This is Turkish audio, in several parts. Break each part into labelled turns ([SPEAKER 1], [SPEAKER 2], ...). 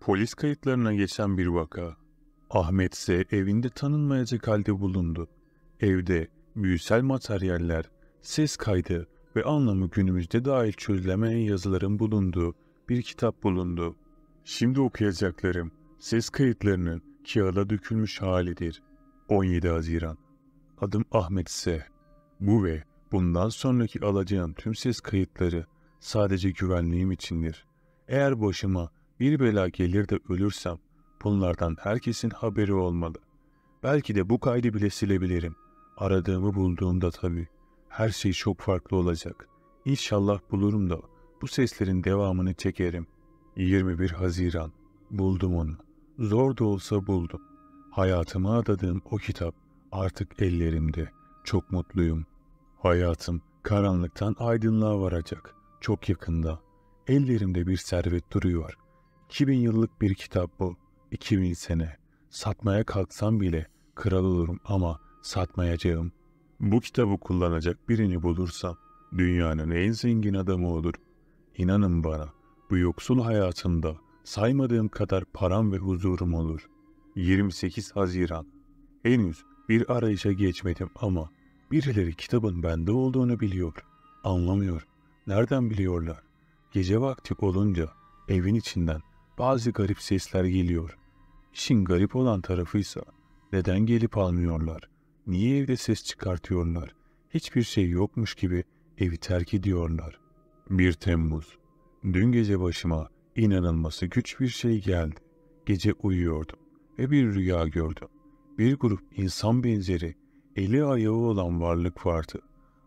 [SPEAKER 1] Polis kayıtlarına geçen bir vaka. Ahmet ise evinde tanınmayacak halde bulundu. Evde büyüsel materyaller, ses kaydı ve anlamı günümüzde dahil çözülemeyen yazıların bulunduğu bir kitap bulundu. Şimdi okuyacaklarım ses kayıtlarının kağıda dökülmüş halidir. 17 Haziran Adım Ahmet ise bu ve bundan sonraki alacağım tüm ses kayıtları sadece güvenliğim içindir. Eğer başıma bir bela gelir de ölürsem bunlardan herkesin haberi olmalı. Belki de bu kaydı bile silebilirim. Aradığımı bulduğumda tabii. Her şey çok farklı olacak. İnşallah bulurum da bu seslerin devamını çekerim. 21 Haziran. Buldum onu. Zor da olsa buldum. Hayatıma adadığım o kitap artık ellerimde. Çok mutluyum. Hayatım karanlıktan aydınlığa varacak. Çok yakında. Ellerimde bir servet duruyor.'' 2000 yıllık bir kitap bu. 2000 sene. Satmaya kalksam bile kral olurum ama satmayacağım. Bu kitabı kullanacak birini bulursam dünyanın en zengin adamı olur. İnanın bana bu yoksul hayatımda saymadığım kadar param ve huzurum olur. 28 Haziran Henüz bir arayışa geçmedim ama birileri kitabın bende olduğunu biliyor. Anlamıyor. Nereden biliyorlar? Gece vakti olunca evin içinden bazı garip sesler geliyor. İşin garip olan tarafıysa neden gelip almıyorlar? Niye evde ses çıkartıyorlar? Hiçbir şey yokmuş gibi evi terk ediyorlar. 1 Temmuz Dün gece başıma inanılması güç bir şey geldi. Gece uyuyordum ve bir rüya gördüm. Bir grup insan benzeri eli ayağı olan varlık vardı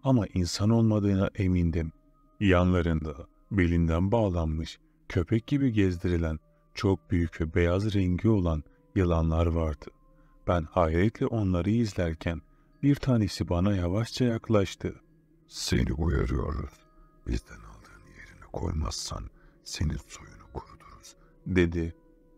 [SPEAKER 1] ama insan olmadığına emindim. Yanlarında belinden bağlanmış köpek gibi gezdirilen, çok büyük ve beyaz rengi olan yılanlar vardı. Ben hayretle onları izlerken bir tanesi bana yavaşça yaklaştı. Seni uyarıyoruz. Bizden aldığın yerini koymazsan senin soyunu kuruturuz, dedi.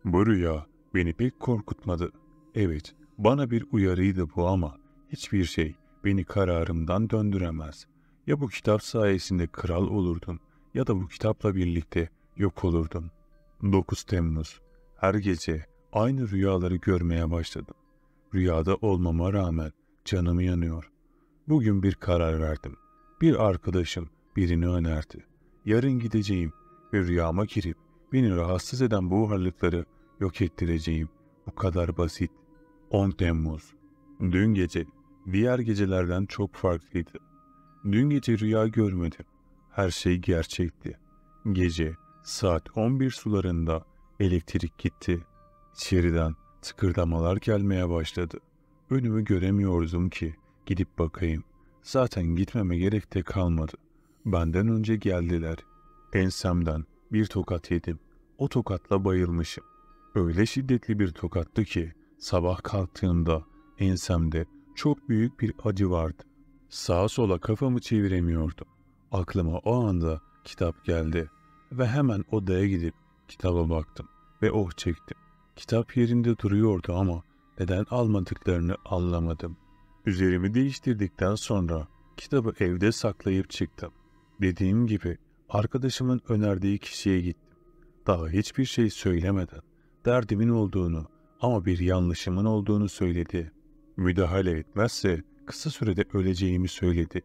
[SPEAKER 1] Bu rüya beni pek korkutmadı. Evet, bana bir uyarıydı bu ama hiçbir şey beni kararımdan döndüremez. Ya bu kitap sayesinde kral olurdum ya da bu kitapla birlikte yok olurdum. 9 Temmuz. Her gece aynı rüyaları görmeye başladım. Rüyada olmama rağmen canım yanıyor. Bugün bir karar verdim. Bir arkadaşım birini önerdi. Yarın gideceğim ve rüyama girip beni rahatsız eden bu varlıkları yok ettireceğim. Bu kadar basit. 10 Temmuz. Dün gece diğer gecelerden çok farklıydı. Dün gece rüya görmedim. Her şey gerçekti. Gece Saat 11 sularında elektrik gitti. İçeriden tıkırdamalar gelmeye başladı. Önümü göremiyordum ki gidip bakayım. Zaten gitmeme gerek de kalmadı. Benden önce geldiler. Ensemden bir tokat yedim. O tokatla bayılmışım. Öyle şiddetli bir tokattı ki sabah kalktığımda ensemde çok büyük bir acı vardı. Sağa sola kafamı çeviremiyordum. Aklıma o anda kitap geldi ve hemen odaya gidip kitaba baktım ve oh çektim. Kitap yerinde duruyordu ama neden almadıklarını anlamadım. Üzerimi değiştirdikten sonra kitabı evde saklayıp çıktım. Dediğim gibi arkadaşımın önerdiği kişiye gittim. Daha hiçbir şey söylemeden derdimin olduğunu ama bir yanlışımın olduğunu söyledi. Müdahale etmezse kısa sürede öleceğimi söyledi.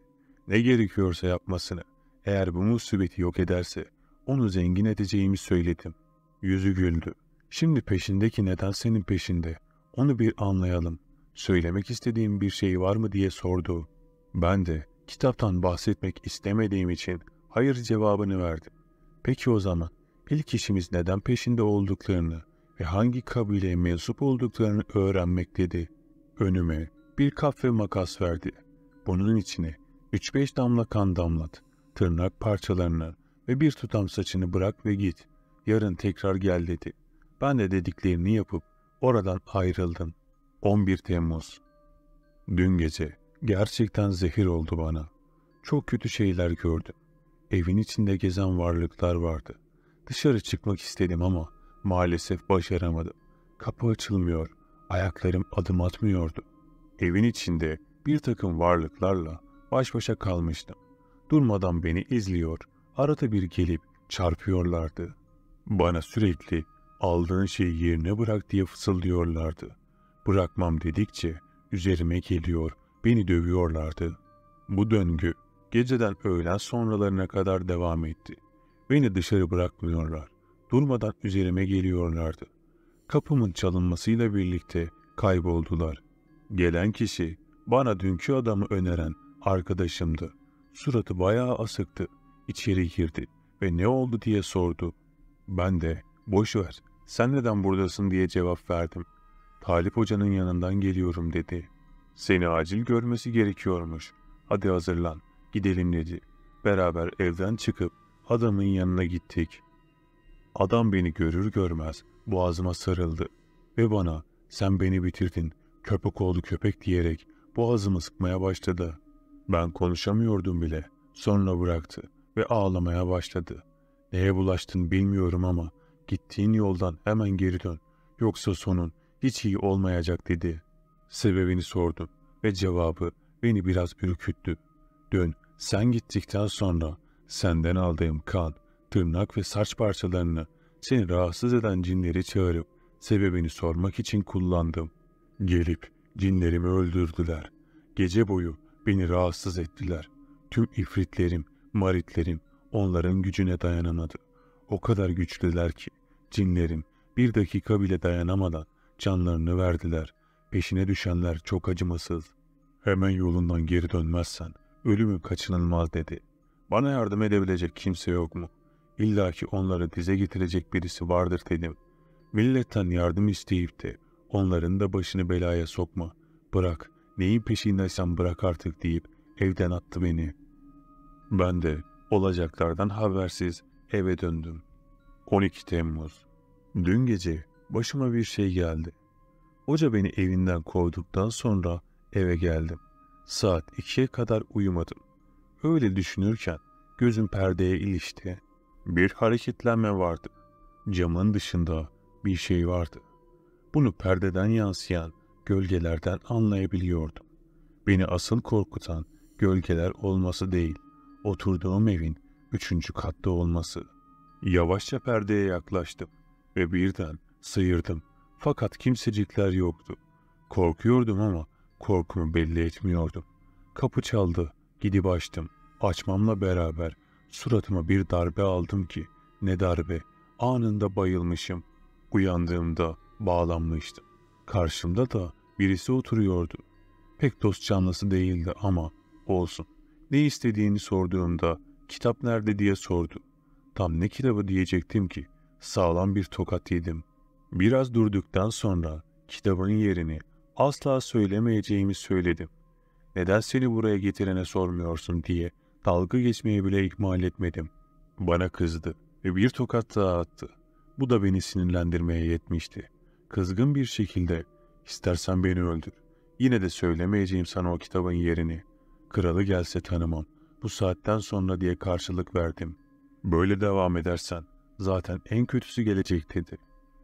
[SPEAKER 1] Ne gerekiyorsa yapmasını, eğer bu musibeti yok ederse onu zengin edeceğimi söyledim. Yüzü güldü. Şimdi peşindeki neden senin peşinde? Onu bir anlayalım. Söylemek istediğim bir şey var mı diye sordu. Ben de kitaptan bahsetmek istemediğim için hayır cevabını verdim. Peki o zaman ilk işimiz neden peşinde olduklarını ve hangi kabileye mensup olduklarını öğrenmek dedi. Önüme bir kap ve makas verdi. Bunun içine 3-5 damla kan damlat, tırnak parçalarını ve bir tutam saçını bırak ve git. Yarın tekrar gel dedi. Ben de dediklerini yapıp oradan ayrıldım. 11 Temmuz Dün gece gerçekten zehir oldu bana. Çok kötü şeyler gördüm. Evin içinde gezen varlıklar vardı. Dışarı çıkmak istedim ama maalesef başaramadım. Kapı açılmıyor, ayaklarım adım atmıyordu. Evin içinde bir takım varlıklarla baş başa kalmıştım. Durmadan beni izliyor, arada bir gelip çarpıyorlardı. Bana sürekli aldığın şeyi yerine bırak diye fısıldıyorlardı. Bırakmam dedikçe üzerime geliyor, beni dövüyorlardı. Bu döngü geceden öğlen sonralarına kadar devam etti. Beni dışarı bırakmıyorlar. Durmadan üzerime geliyorlardı. Kapımın çalınmasıyla birlikte kayboldular. Gelen kişi bana dünkü adamı öneren arkadaşımdı. Suratı bayağı asıktı. İçeri girdi ve ne oldu diye sordu. Ben de boş ver sen neden buradasın diye cevap verdim. Talip hocanın yanından geliyorum dedi. Seni acil görmesi gerekiyormuş. Hadi hazırlan gidelim dedi. Beraber evden çıkıp adamın yanına gittik. Adam beni görür görmez boğazıma sarıldı ve bana sen beni bitirdin köpek oldu köpek diyerek boğazımı sıkmaya başladı. Ben konuşamıyordum bile. Sonra bıraktı ve ağlamaya başladı. Neye bulaştın bilmiyorum ama gittiğin yoldan hemen geri dön. Yoksa sonun hiç iyi olmayacak dedi. Sebebini sordum ve cevabı beni biraz ürküttü. Dön. sen gittikten sonra senden aldığım kan, tırnak ve saç parçalarını seni rahatsız eden cinleri çağırıp sebebini sormak için kullandım. Gelip cinlerimi öldürdüler. Gece boyu beni rahatsız ettiler. Tüm ifritlerim Maritlerim onların gücüne dayanamadı. O kadar güçlüler ki cinlerim bir dakika bile dayanamadan canlarını verdiler. Peşine düşenler çok acımasız. Hemen yolundan geri dönmezsen ölümün kaçınılmaz dedi. Bana yardım edebilecek kimse yok mu? İlla ki onları dize getirecek birisi vardır dedim. Milletten yardım isteyip de onların da başını belaya sokma. Bırak, neyin peşindeysen bırak artık deyip evden attı beni.'' Ben de olacaklardan habersiz eve döndüm. 12 Temmuz. Dün gece başıma bir şey geldi. Hoca beni evinden kovduktan sonra eve geldim. Saat 2'ye kadar uyumadım. Öyle düşünürken gözüm perdeye ilişti. Bir hareketlenme vardı. Camın dışında bir şey vardı. Bunu perdeden yansıyan gölgelerden anlayabiliyordum. Beni asıl korkutan gölgeler olması değil, oturduğum evin üçüncü katta olması. Yavaşça perdeye yaklaştım ve birden sıyırdım. Fakat kimsecikler yoktu. Korkuyordum ama korkumu belli etmiyordum. Kapı çaldı, gidip açtım. Açmamla beraber suratıma bir darbe aldım ki ne darbe, anında bayılmışım. Uyandığımda bağlanmıştım. Karşımda da birisi oturuyordu. Pek dost canlısı değildi ama olsun.'' Ne istediğini sorduğumda kitap nerede diye sordu. Tam ne kitabı diyecektim ki sağlam bir tokat yedim. Biraz durduktan sonra kitabın yerini asla söylemeyeceğimi söyledim. Neden seni buraya getirene sormuyorsun diye dalga geçmeye bile ihmal etmedim. Bana kızdı ve bir tokat daha attı. Bu da beni sinirlendirmeye yetmişti. Kızgın bir şekilde istersen beni öldür. Yine de söylemeyeceğim sana o kitabın yerini. Kralı gelse tanımam. Bu saatten sonra diye karşılık verdim. Böyle devam edersen zaten en kötüsü gelecek dedi.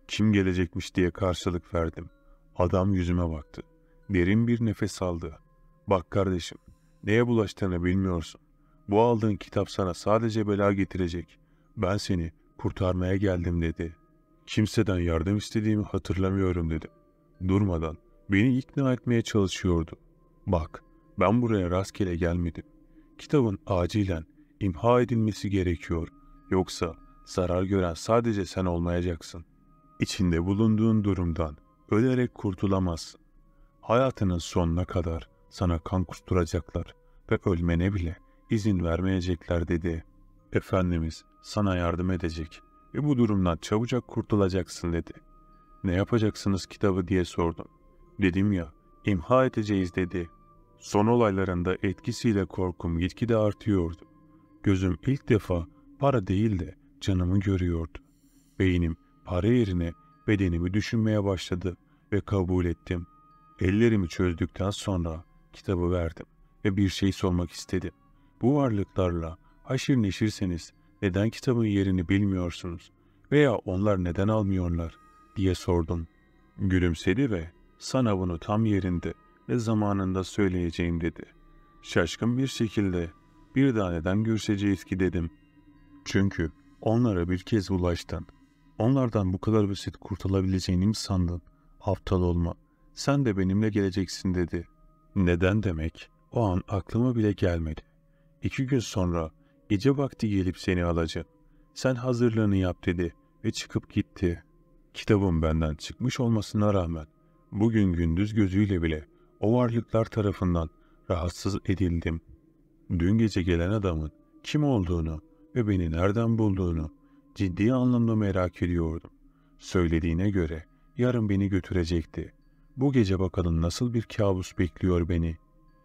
[SPEAKER 1] Kim gelecekmiş diye karşılık verdim. Adam yüzüme baktı. Derin bir nefes aldı. Bak kardeşim, neye bulaştığını bilmiyorsun. Bu aldığın kitap sana sadece bela getirecek. Ben seni kurtarmaya geldim dedi. Kimseden yardım istediğimi hatırlamıyorum dedim. Durmadan beni ikna etmeye çalışıyordu. Bak, ben buraya rastgele gelmedim. Kitabın acilen imha edilmesi gerekiyor. Yoksa zarar gören sadece sen olmayacaksın. İçinde bulunduğun durumdan ölerek kurtulamazsın. Hayatının sonuna kadar sana kan kusturacaklar ve ölmene bile izin vermeyecekler dedi. Efendimiz sana yardım edecek ve bu durumdan çabucak kurtulacaksın dedi. Ne yapacaksınız kitabı diye sordum. Dedim ya imha edeceğiz dedi. Son olaylarında etkisiyle korkum gitgide artıyordu. Gözüm ilk defa para değil de canımı görüyordu. Beynim para yerine bedenimi düşünmeye başladı ve kabul ettim. Ellerimi çözdükten sonra kitabı verdim ve bir şey sormak istedim. Bu varlıklarla haşir neşirseniz neden kitabın yerini bilmiyorsunuz veya onlar neden almıyorlar diye sordum. Gülümsedi ve sana bunu tam yerinde ve zamanında söyleyeceğim dedi. Şaşkın bir şekilde bir daha neden görüşeceğiz ki dedim. Çünkü onlara bir kez ulaştın. Onlardan bu kadar basit kurtulabileceğini mi sandın? Aptal olma. Sen de benimle geleceksin dedi. Neden demek? O an aklıma bile gelmedi. İki gün sonra gece vakti gelip seni alacak. Sen hazırlığını yap dedi ve çıkıp gitti. Kitabım benden çıkmış olmasına rağmen bugün gündüz gözüyle bile o varlıklar tarafından rahatsız edildim. Dün gece gelen adamın kim olduğunu ve beni nereden bulduğunu ciddi anlamda merak ediyordum. Söylediğine göre yarın beni götürecekti. Bu gece bakalım nasıl bir kabus bekliyor beni.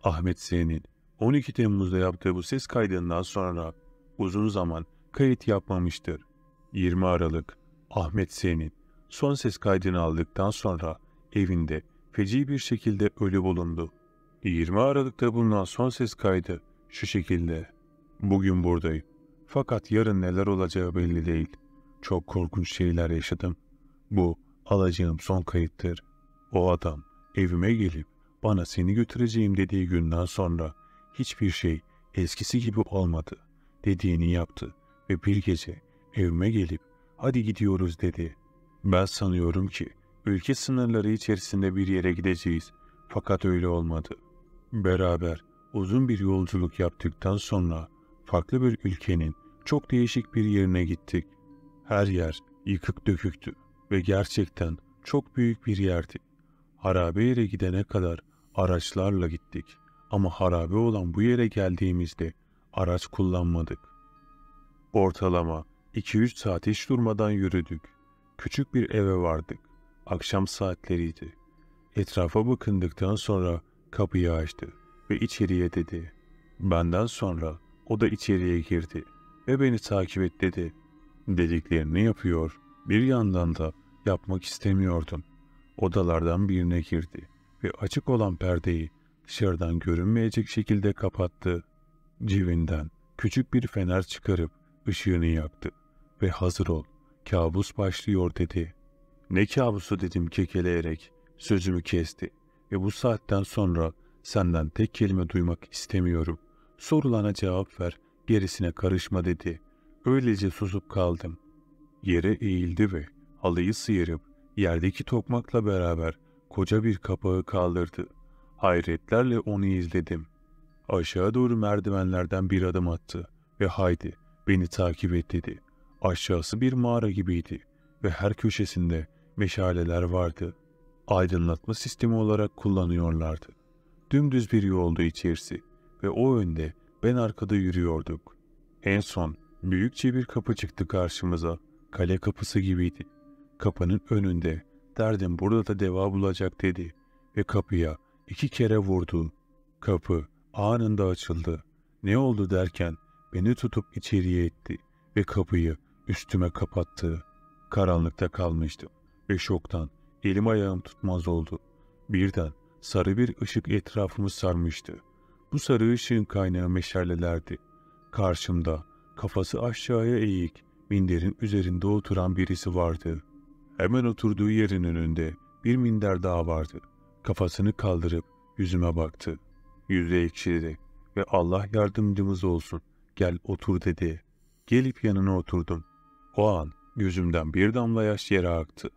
[SPEAKER 1] Ahmet S'nin 12 Temmuz'da yaptığı bu ses kaydından sonra uzun zaman kayıt yapmamıştır. 20 Aralık Ahmet S'nin son ses kaydını aldıktan sonra evinde feci bir şekilde ölü bulundu. 20 Aralık'ta bulunan son ses kaydı şu şekilde. Bugün buradayım. Fakat yarın neler olacağı belli değil. Çok korkunç şeyler yaşadım. Bu alacağım son kayıttır. O adam evime gelip bana seni götüreceğim dediği günden sonra hiçbir şey eskisi gibi olmadı. Dediğini yaptı ve bir gece evime gelip hadi gidiyoruz dedi. Ben sanıyorum ki ülke sınırları içerisinde bir yere gideceğiz. Fakat öyle olmadı. Beraber uzun bir yolculuk yaptıktan sonra farklı bir ülkenin çok değişik bir yerine gittik. Her yer yıkık döküktü ve gerçekten çok büyük bir yerdi. Harabe yere gidene kadar araçlarla gittik ama harabe olan bu yere geldiğimizde araç kullanmadık. Ortalama 2-3 saat hiç durmadan yürüdük. Küçük bir eve vardık. Akşam saatleriydi. Etrafa bakındıktan sonra kapıyı açtı ve içeriye dedi. Benden sonra o da içeriye girdi ve beni takip et dedi. Dediklerini yapıyor, bir yandan da yapmak istemiyordum. Odalardan birine girdi ve açık olan perdeyi dışarıdan görünmeyecek şekilde kapattı. Civinden küçük bir fener çıkarıp ışığını yaktı ve hazır ol, kabus başlıyor dedi.'' Ne kabusu dedim kekeleyerek. Sözümü kesti. Ve bu saatten sonra senden tek kelime duymak istemiyorum. Sorulana cevap ver, gerisine karışma dedi. Öylece susup kaldım. Yere eğildi ve halıyı sıyırıp yerdeki tokmakla beraber koca bir kapağı kaldırdı. Hayretlerle onu izledim. Aşağı doğru merdivenlerden bir adım attı ve haydi beni takip et dedi. Aşağısı bir mağara gibiydi ve her köşesinde meşaleler vardı. Aydınlatma sistemi olarak kullanıyorlardı. Dümdüz bir yoldu içerisi ve o önde ben arkada yürüyorduk. En son büyükçe bir kapı çıktı karşımıza. Kale kapısı gibiydi. Kapının önünde derdim burada da deva bulacak dedi ve kapıya iki kere vurdu. Kapı anında açıldı. Ne oldu derken beni tutup içeriye etti ve kapıyı üstüme kapattı. Karanlıkta kalmıştım ve şoktan elim ayağım tutmaz oldu. Birden sarı bir ışık etrafımı sarmıştı. Bu sarı ışığın kaynağı meşalelerdi. Karşımda kafası aşağıya eğik, minderin üzerinde oturan birisi vardı. Hemen oturduğu yerin önünde bir minder daha vardı. Kafasını kaldırıp yüzüme baktı. Yüzü ekşidi ve Allah yardımcımız olsun gel otur dedi. Gelip yanına oturdum. O an gözümden bir damla yaş yere aktı.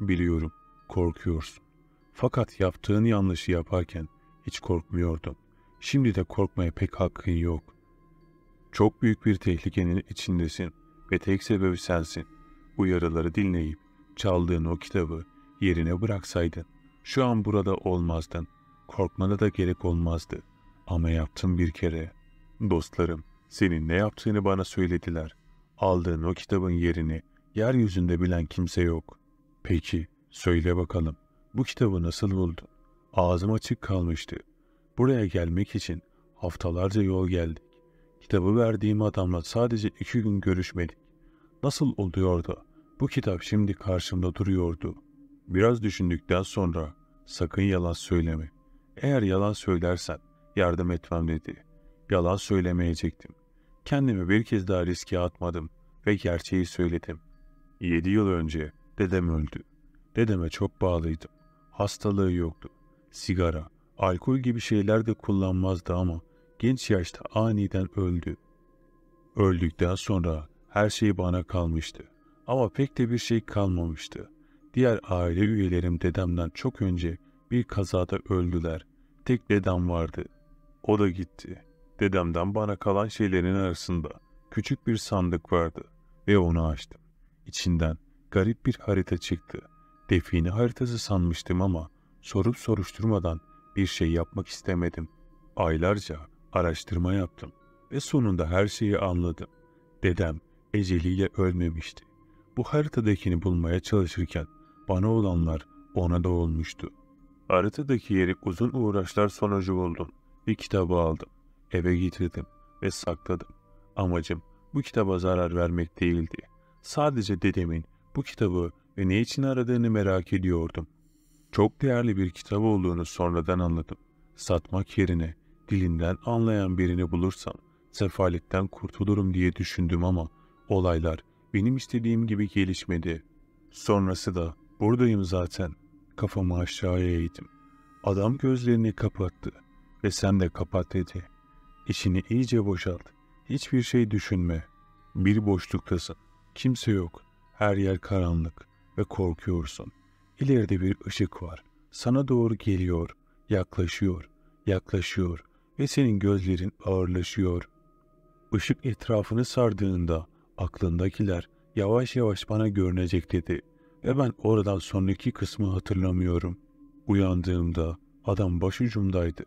[SPEAKER 1] Biliyorum, korkuyorsun. Fakat yaptığın yanlışı yaparken hiç korkmuyordun. Şimdi de korkmaya pek hakkın yok. Çok büyük bir tehlikenin içindesin ve tek sebebi sensin. Uyarıları dinleyip çaldığın o kitabı yerine bıraksaydın, şu an burada olmazdın. Korkmana da gerek olmazdı. Ama yaptım bir kere. Dostlarım, senin ne yaptığını bana söylediler. Aldığın o kitabın yerini yeryüzünde bilen kimse yok.'' Peki, söyle bakalım, bu kitabı nasıl buldun? Ağzım açık kalmıştı. Buraya gelmek için haftalarca yol geldik. Kitabı verdiğim adamla sadece iki gün görüşmedik. Nasıl oluyordu? Bu kitap şimdi karşımda duruyordu. Biraz düşündükten sonra sakın yalan söyleme. Eğer yalan söylersen yardım etmem dedi. Yalan söylemeyecektim. Kendimi bir kez daha riske atmadım ve gerçeği söyledim. Yedi yıl önce Dedem öldü. Dedeme çok bağlıydım. Hastalığı yoktu. Sigara, alkol gibi şeyler de kullanmazdı ama genç yaşta aniden öldü. Öldükten sonra her şey bana kalmıştı. Ama pek de bir şey kalmamıştı. Diğer aile üyelerim dedemden çok önce bir kazada öldüler. Tek dedem vardı. O da gitti. Dedemden bana kalan şeylerin arasında küçük bir sandık vardı ve onu açtım. İçinden garip bir harita çıktı. Define haritası sanmıştım ama sorup soruşturmadan bir şey yapmak istemedim. Aylarca araştırma yaptım ve sonunda her şeyi anladım. Dedem eceliyle ölmemişti. Bu haritadakini bulmaya çalışırken bana olanlar ona da olmuştu. Haritadaki yeri uzun uğraşlar sonucu buldum. Bir kitabı aldım, eve getirdim ve sakladım. Amacım bu kitaba zarar vermek değildi. Sadece dedemin bu kitabı ve ne için aradığını merak ediyordum. Çok değerli bir kitap olduğunu sonradan anladım. Satmak yerine dilinden anlayan birini bulursam sefaletten kurtulurum diye düşündüm ama olaylar benim istediğim gibi gelişmedi. Sonrası da buradayım zaten. Kafamı aşağıya eğdim. Adam gözlerini kapattı ve sen de kapat dedi. İçini iyice boşalt. Hiçbir şey düşünme. Bir boşluktasın. Kimse yok. Her yer karanlık ve korkuyorsun. İleride bir ışık var. Sana doğru geliyor, yaklaşıyor, yaklaşıyor ve senin gözlerin ağırlaşıyor. Işık etrafını sardığında aklındakiler yavaş yavaş bana görünecek dedi ve ben oradan sonraki kısmı hatırlamıyorum. Uyandığımda adam başucumdaydı.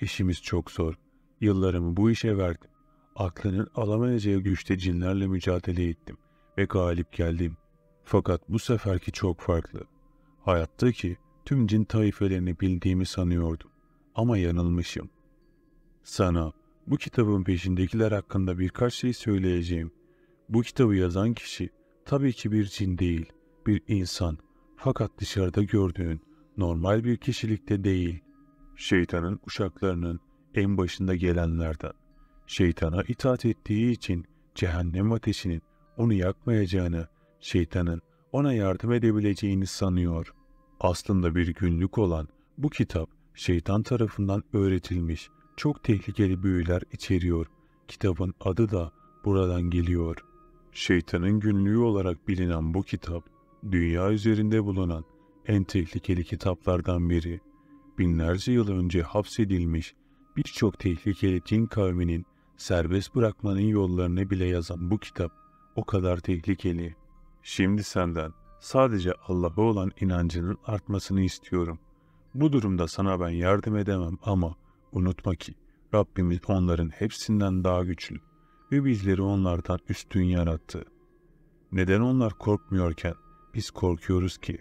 [SPEAKER 1] İşimiz çok zor. Yıllarımı bu işe verdim. Aklının alamayacağı güçte cinlerle mücadele ettim ve galip geldim. Fakat bu seferki çok farklı. Hayattaki tüm cin taifelerini bildiğimi sanıyordum ama yanılmışım. Sana bu kitabın peşindekiler hakkında birkaç şey söyleyeceğim. Bu kitabı yazan kişi tabii ki bir cin değil, bir insan. Fakat dışarıda gördüğün normal bir kişilikte de değil. Şeytanın uşaklarının en başında gelenlerden. Şeytana itaat ettiği için cehennem ateşinin onu yakmayacağını, şeytanın ona yardım edebileceğini sanıyor. Aslında bir günlük olan bu kitap şeytan tarafından öğretilmiş çok tehlikeli büyüler içeriyor. Kitabın adı da buradan geliyor. Şeytanın günlüğü olarak bilinen bu kitap dünya üzerinde bulunan en tehlikeli kitaplardan biri. Binlerce yıl önce hapsedilmiş birçok tehlikeli cin kavminin serbest bırakmanın yollarını bile yazan bu kitap o kadar tehlikeli. Şimdi senden sadece Allah'a olan inancının artmasını istiyorum. Bu durumda sana ben yardım edemem ama unutma ki Rabbimiz onların hepsinden daha güçlü ve bizleri onlardan üstün yarattı. Neden onlar korkmuyorken biz korkuyoruz ki?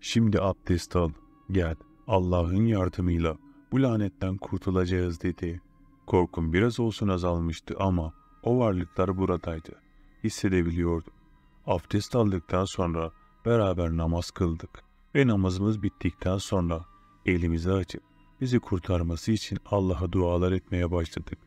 [SPEAKER 1] Şimdi abdest al, gel Allah'ın yardımıyla bu lanetten kurtulacağız dedi. Korkum biraz olsun azalmıştı ama o varlıklar buradaydı hissedebiliyordum. Abdest aldıktan sonra beraber namaz kıldık ve namazımız bittikten sonra elimizi açıp bizi kurtarması için Allah'a dualar etmeye başladık.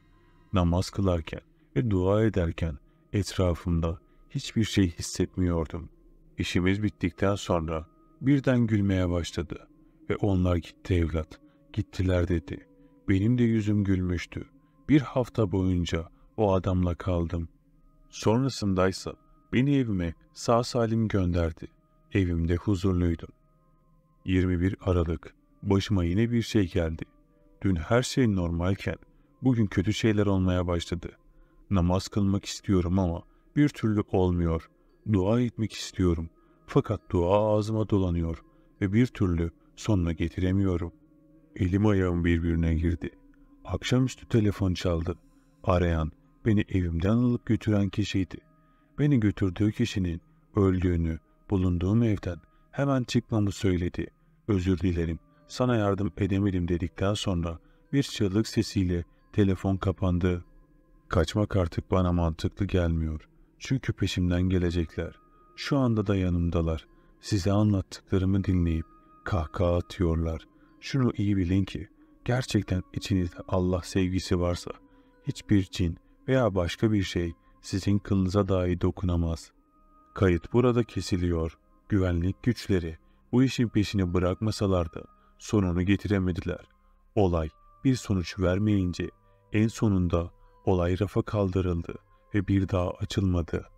[SPEAKER 1] Namaz kılarken ve dua ederken etrafımda hiçbir şey hissetmiyordum. İşimiz bittikten sonra birden gülmeye başladı ve onlar gitti evlat, gittiler dedi. Benim de yüzüm gülmüştü. Bir hafta boyunca o adamla kaldım. Sonrasındaysa beni evime sağ salim gönderdi. Evimde huzurluydum. 21 Aralık başıma yine bir şey geldi. Dün her şey normalken bugün kötü şeyler olmaya başladı. Namaz kılmak istiyorum ama bir türlü olmuyor. Dua etmek istiyorum. Fakat dua ağzıma dolanıyor ve bir türlü sonuna getiremiyorum. Elim ayağım birbirine girdi. Akşamüstü telefon çaldı. Arayan beni evimden alıp götüren kişiydi. Beni götürdüğü kişinin öldüğünü, bulunduğum evden hemen çıkmamı söyledi. Özür dilerim, sana yardım edemedim dedikten sonra bir çığlık sesiyle telefon kapandı. Kaçmak artık bana mantıklı gelmiyor. Çünkü peşimden gelecekler. Şu anda da yanımdalar. Size anlattıklarımı dinleyip kahkaha atıyorlar. Şunu iyi bilin ki gerçekten içinizde Allah sevgisi varsa hiçbir cin, veya başka bir şey sizin kılınıza dahi dokunamaz. Kayıt burada kesiliyor. Güvenlik güçleri bu işin peşini bırakmasalar da sonunu getiremediler. Olay bir sonuç vermeyince en sonunda olay rafa kaldırıldı ve bir daha açılmadı.''